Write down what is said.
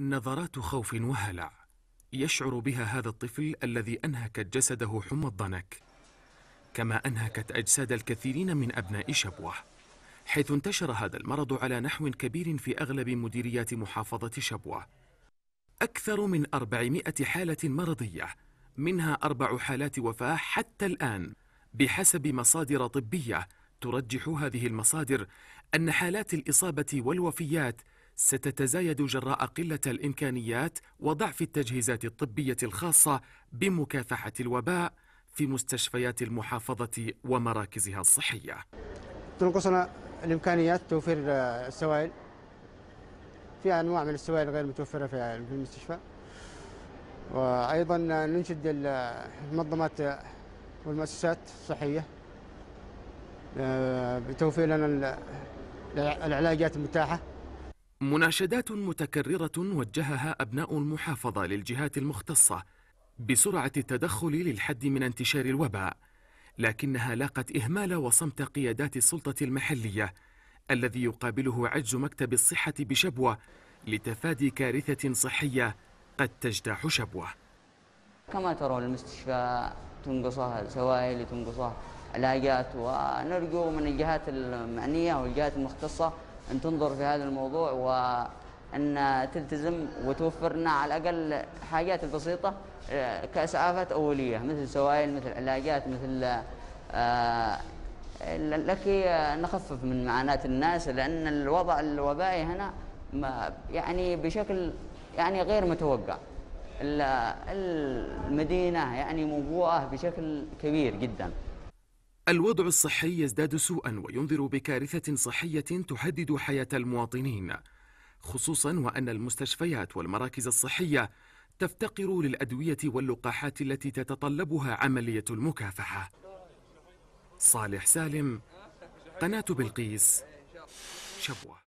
نظرات خوف وهلع يشعر بها هذا الطفل الذي انهكت جسده حمى الضنك كما انهكت اجساد الكثيرين من ابناء شبوه حيث انتشر هذا المرض على نحو كبير في اغلب مديريات محافظه شبوه اكثر من 400 حاله مرضيه منها اربع حالات وفاه حتى الان بحسب مصادر طبيه ترجح هذه المصادر ان حالات الاصابه والوفيات ستتزايد جراء قلة الإمكانيات وضعف التجهيزات الطبية الخاصة بمكافحة الوباء في مستشفيات المحافظة ومراكزها الصحية تنقصنا الإمكانيات توفير آه، السوائل في أنواع من السوائل غير متوفرة في آه، المستشفى وأيضا آه، ننشد المنظمات والمؤسسات الصحية بتوفير لنا العلاجات المتاحة مناشدات متكررة وجهها أبناء المحافظة للجهات المختصة بسرعة التدخل للحد من انتشار الوباء لكنها لاقت إهمال وصمت قيادات السلطة المحلية الذي يقابله عجز مكتب الصحة بشبوة لتفادي كارثة صحية قد تجتاح شبوة كما ترون المستشفى تنقصها سوائل تنقصها علاجات ونرجو من الجهات المعنية والجهات المختصة أن تنظر في هذا الموضوع وأن تلتزم وتوفر لنا على الأقل حاجات البسيطة آه، كإسعافات أولية مثل سوائل مثل علاجات مثل آه، لكي نخفف من معاناة الناس لأن الوضع الوبائي هنا يعني بشكل يعني غير متوقع المدينة يعني موبوءة بشكل كبير جداً الوضع الصحي يزداد سوءا وينذر بكارثة صحية تهدد حياة المواطنين خصوصا وأن المستشفيات والمراكز الصحية تفتقر للأدوية واللقاحات التي تتطلبها عملية المكافحة صالح سالم قناة بلقيس شبوة